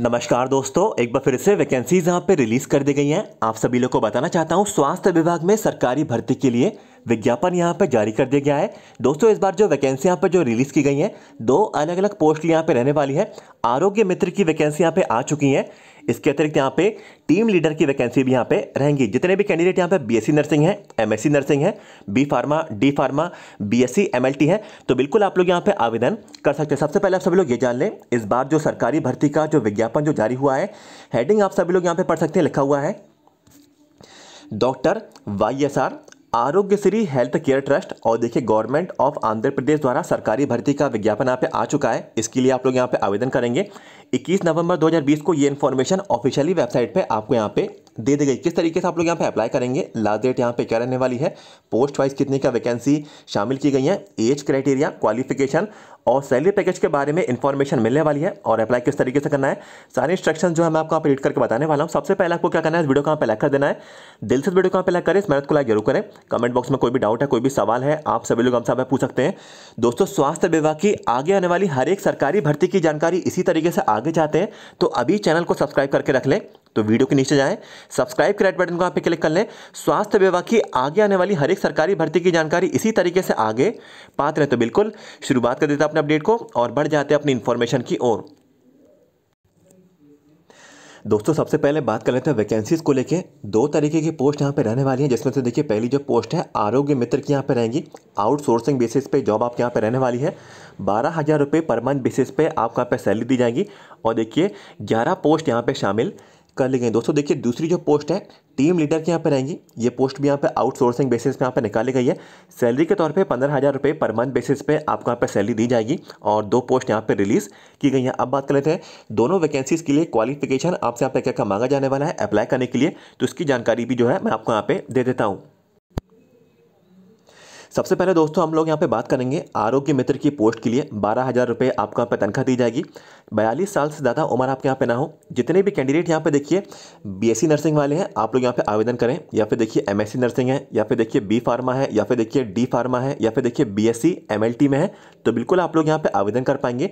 नमस्कार दोस्तों एक बार फिर से वैकेंसीज यहाँ पे रिलीज कर दी गई हैं आप सभी लोग को बताना चाहता हूँ स्वास्थ्य विभाग में सरकारी भर्ती के लिए विज्ञापन यहाँ पे जारी कर दिया गया है दोस्तों इस बार जो वैकेंसी यहाँ पर जो रिलीज़ की गई हैं दो अलग अलग पोस्ट यहाँ पे रहने वाली है आरोग्य मित्र की वैकेंसी यहाँ पे आ चुकी है इसके अतिरिक्त यहाँ पे टीम लीडर की वैकेंसी भी यहाँ पे रहेंगी जितने भी कैंडिडेट यहाँ पे बीएससी नर्सिंग है एमएससी नर्सिंग है B pharma D pharma BSc MLT है तो बिल्कुल आप लोग यहाँ पे आवेदन कर सकते हैं सबसे पहले आप सभी लोग ये जान लें इस बार जो सरकारी भर्ती का जो विज्ञापन जो जारी हुआ है हेडिंग आप सभी लोग यहाँ पे पढ़ सकते हैं लिखा हुआ है डॉक्टर वाई एस आर आरोग्य श्री हेल्थ केयर ट्रस्ट और देखिए गवर्नमेंट ऑफ आंध्र प्रदेश द्वारा सरकारी भर्ती का विज्ञापन यहाँ पे आ चुका है इसके लिए आप लोग यहाँ पे आवेदन करेंगे 21 नवंबर 2020 को ये इन्फॉर्मेशन ऑफिशियली वेबसाइट पे आपको यहाँ पे दे दी गई किस तरीके से आप लोग यहाँ पे अप्लाई करेंगे लास्ट डेट यहाँ पे क्या रहने वाली है पोस्ट वाइज कितनी का वैकेंसी शामिल की गई है एज क्राइटेरिया क्वालिफिकेशन और सैलरी पैकेज के बारे में इन्फॉर्मेशन मिलने वाली है और अप्लाई किस तरीके से करना है सारे इंस्ट्रक्शन जो है मैं आपको आप रीड करके बताने वाला हूँ सबसे पहले आपको क्या करना है वीडियो को आप लाइक कर देना है दिल से वीडियो को आप लाइक करें इस मेहनत को लाइक जरूर करें कमेंट बॉक्स में कोई भी डाउट है कोई भी सवाल है आप सभी लोग हमसे पूछ सकते हैं दोस्तों स्वास्थ्य विभाग की आगे आने वाली हर एक सरकारी भर्ती की जानकारी इसी तरीके से आगे जाते हैं तो अभी चैनल को सब्सक्राइब करके रख लें तो वीडियो के नीचे जाएं सब्सक्राइब के रेड बटन को आप पे क्लिक कर लें स्वास्थ्य विभाग की आगे आने वाली हर एक सरकारी भर्ती की जानकारी इसी तरीके से आगे पाते रहे तो बिल्कुल शुरुआत कर देते अपने अपडेट को और बढ़ जाते अपनी इन्फॉर्मेशन की ओर दोस्तों सबसे पहले बात कर लेते हैं वैकेंसीज़ को लेके दो तरीके की पोस्ट यहाँ पे रहने वाली हैं जिसमें से देखिए पहली जो पोस्ट है आरोग्य मित्र की यहाँ पे रहेंगी आउटसोर्सिंग बेसिस पे जॉब आपके यहाँ पे रहने वाली है बारह हज़ार रुपये पर मंथ बेसिस पे आपको यहाँ पे सैलरी दी जाएगी और देखिए ग्यारह पोस्ट यहाँ पर शामिल कर ली गई दोस्तों देखिए दूसरी जो पोस्ट है टीम लीडर के यहाँ पर रहेंगी ये पोस्ट भी यहाँ पे आउटसोर्सिंग बेसिस पे यहाँ पे निकाली गई है सैलरी के तौर पे पंद्रह हज़ार रुपये पर मंथ बेसिस पे आपको यहाँ पे सैलरी दी जाएगी और दो पोस्ट यहाँ पे रिलीज़ की गई है अब बात कर लेते हैं दोनों वैकेंसीज़ के लिए क्वालिफिकेशन आपसे यहाँ पर क्या क्या मांगा जाने वाला है अप्लाई करने के लिए तो उसकी जानकारी भी जो है मैं आपको यहाँ पर दे देता हूँ सबसे पहले दोस्तों हम लोग यहाँ पे बात करेंगे आरोग्य मित्र की पोस्ट के लिए बारह हज़ार रुपये आपको यहाँ पर तनख्वाह दी जाएगी बयालीस साल से ज़्यादा उम्र आपके यहाँ पे ना हो जितने भी कैंडिडेट यहाँ पे देखिए बीएससी नर्सिंग वाले हैं आप लोग यहाँ पे आवेदन करें या फिर देखिए एमएससी नर्सिंग है या फिर देखिए बी फार्मा है या फिर देखिए डी फार्मा है या फिर देखिए बी एस में है तो बिल्कुल आप लोग यहाँ पर आवेदन कर पाएंगे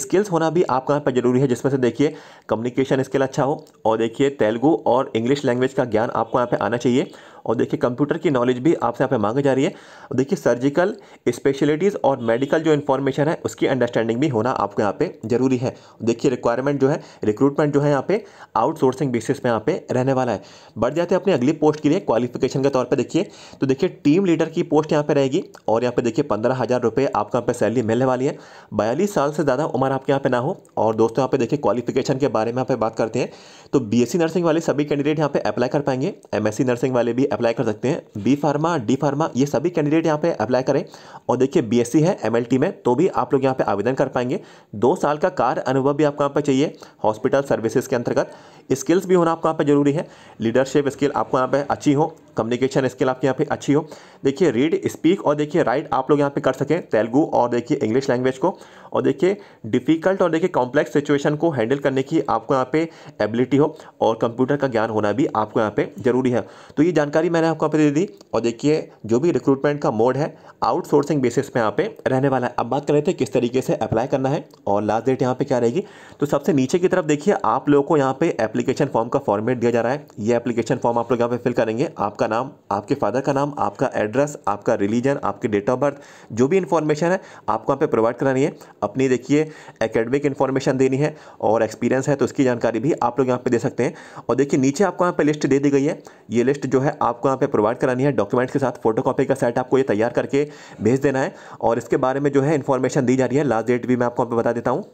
स्किल्स होना भी आपके यहाँ पर जरूरी है जिसमें से देखिए कम्युनिकेशन स्किल अच्छा हो और देखिए तेलुगू और इंग्लिश लैंग्वेज का ज्ञान आपको यहाँ पर आना चाहिए और देखिए कंप्यूटर की नॉलेज भी आपसे यहाँ पे मांगी जा रही है देखिए सर्जिकल स्पेशलिटीज़ और मेडिकल जो इन्फॉर्मेशन है उसकी अंडरस्टैंडिंग भी होना आपको यहाँ पे ज़रूरी है देखिए रिक्वायरमेंट जो है रिक्रूटमेंट जो है यहाँ पे आउटसोर्सिंग बेसिस पे यहाँ पे रहने वाला है बढ़ जाते हैं अपनी अगली पोस्ट के लिए क्वालिफिकेशन के तौर पर देखिए तो देखिए टीम लीडर की पोस्ट यहाँ पर रहेगी और यहाँ पर देखिए पंद्रह हज़ार रुपये आपको यहाँ पर सैलरी मिलने वाली है बयालीस साल से ज़्यादा उम्र आपके यहाँ पर ना हो और दोस्तों यहाँ पे देखिए क्वालिफिकेशन के बारे में यहाँ पर बात करते हैं तो बी नर्सिंग वाले सभी कैंडिडेट यहाँ पे अप्लाई कर पाएंगे एम नर्सिंग वाले भी अप्लाई कर सकते हैं बी फार्मा डी फार्मा ये सभी कैंडिडेट यहाँ पे अप्लाई करें और देखिए बीएससी है एमएलटी में तो भी आप लोग यहाँ पे आवेदन कर पाएंगे दो साल का कार्य अनुभव भी आपको यहाँ पे चाहिए हॉस्पिटल सर्विसेज के अंतर्गत स्किल्स भी होना आपको यहाँ पे जरूरी है लीडरशिप स्किल आपको यहाँ पे अच्छी हो कम्युनिकेशन स्किल आपके यहाँ पे अच्छी हो देखिए रीड स्पीक और देखिए राइट आप लोग यहाँ पे कर सकें तेलुगू और देखिए इंग्लिश लैंग्वेज को और देखिए डिफ़िकल्ट और देखिए कॉम्प्लेक्स सिचुएशन को हैंडल करने की आपको यहाँ पे एबिलिटी हो और कंप्यूटर का ज्ञान होना भी आपको यहाँ पे ज़रूरी है तो ये जानकारी मैंने आपको यहाँ पे दे दी और देखिए जो भी रिक्रूटमेंट का मोड है आउटसोर्सिंग बेसिस पे यहाँ पे रहने वाला है अब बात कर रहे थे किस तरीके से अप्लाई करना है और लास्ट डेट यहाँ पे क्या रहेगी तो सबसे नीचे की तरफ देखिए आप लोगों को यहाँ पे एप्लीकेशन फॉर्म का फॉर्मेट दिया जा रहा है ये एप्लीकेशन फॉर्म आप लोग यहाँ पे फिल करेंगे आपका नाम आपके फादर का नाम आपका एड्रेस आपका रिलीजन आपकी डेट ऑफ बर्थ जो भी इन्फॉर्मेशन है आपको यहाँ पे प्रोवाइड करानी है अपनी देखिए एकेडमिक इन्फॉर्मेशन देनी है और एक्सपीरियंस है तो उसकी जानकारी भी आप लोग यहाँ पे दे सकते हैं और देखिए नीचे आपको यहाँ पे लिस्ट दे दी गई है ये लिस्ट जो है आपको यहाँ पर प्रोवाइड करानी है डॉक्यूमेंट्स के साथ फोटो का सेट आपको ये तैयार करके भेज देना है और इसके बारे में जो है इन्फॉर्मेशन दी जा रही है लास्ट डेट भी मैं आपको यहाँ पर बता देता हूँ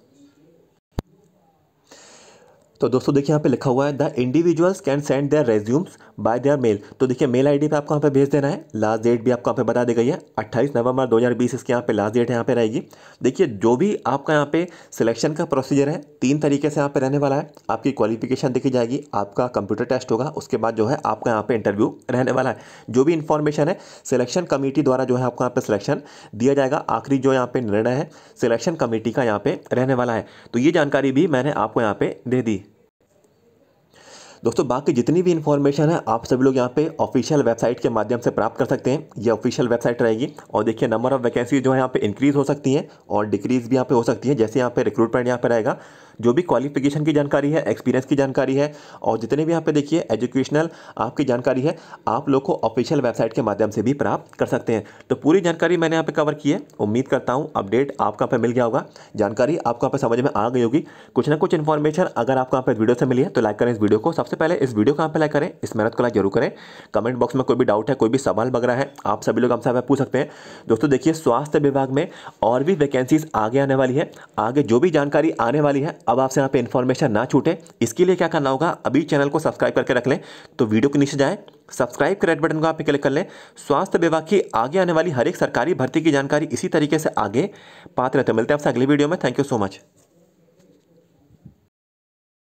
तो दोस्तों देखिए यहाँ पे लिखा हुआ है the individuals can send their resumes by their mail तो देखिए मेल आईडी पे आपको यहाँ पे भेज देना है लास्ट डेट भी आपको यहाँ पे बता दी गई है 28 नवंबर 2020 इसके यहाँ पे लास्ट डेट यहाँ पे रहेगी देखिए जो भी आपका यहाँ पे सिलेक्शन का प्रोसीजर है तीन तरीके से यहाँ पे रहने वाला है आपकी क्वालिफिकेशन देखी जाएगी आपका कंप्यूटर टेस्ट होगा उसके बाद जो है आपका यहाँ पे इंटरव्यू रहने वाला है जो भी इन्फॉर्मेशन है सिलेक्शन कमेटी द्वारा जो है आपको यहाँ पे सिलेक्शन दिया जाएगा आखिरी जो यहाँ पे निर्णय है सिलेक्शन कमेटी का यहाँ पे रहने वाला है तो ये जानकारी भी मैंने आपको यहाँ पे दे दी दोस्तों बाकी जितनी भी इन्फॉर्मेशन है आप सभी लोग यहाँ पे ऑफिशियल वेबसाइट के माध्यम से प्राप्त कर सकते हैं ये ऑफिशियल वेबसाइट रहेगी और देखिए नंबर ऑफ वैकेंसी जो है यहाँ पे इंक्रीज़ हो सकती है और डिक्रीज़ भी यहाँ पे हो सकती है जैसे यहाँ पे रिक्रूटमेंट यहाँ पे रहेगा जो भी क्वालिफिकेशन की जानकारी है एक्सपीरियंस की जानकारी है और जितने भी यहाँ पे देखिए एजुकेशनल आपकी जानकारी है आप लोग को ऑफिशियल वेबसाइट के माध्यम से भी प्राप्त कर सकते हैं तो पूरी जानकारी मैंने यहाँ पे कवर की है उम्मीद करता हूँ अपडेट आपको यहाँ पर मिल गया होगा जानकारी आपको यहाँ पर समझ में आ गई होगी कुछ ना कुछ इन्फॉर्मेशन अगर आपको यहाँ पर वीडियो से मिली है तो लाइक करें इस वीडियो को सबसे पहले इस वीडियो को यहाँ पर लाइक करें इस मेहनत को लाइक जरूर करें कमेंट बॉक्स में कोई भी डाउट है कोई भी सवाल वगैरह है आप सभी लोग हमसे पूछ सकते हैं दोस्तों देखिए स्वास्थ्य विभाग में और भी वैकेंसीज आगे आने वाली है आगे जो भी जानकारी आने वाली है अब आपसे यहाँ पे इन्फॉर्मेशन ना छूटे इसके लिए क्या करना होगा अभी चैनल को सब्सक्राइब करके रख लें तो वीडियो के नीचे जाएँ सब्सक्राइब के रेड बटन को आप क्लिक कर लें स्वास्थ्य विभाग की आगे आने वाली हर एक सरकारी भर्ती की जानकारी इसी तरीके से आगे पात्र रहते मिलते हैं आपसे अगली वीडियो में थैंक यू सो मच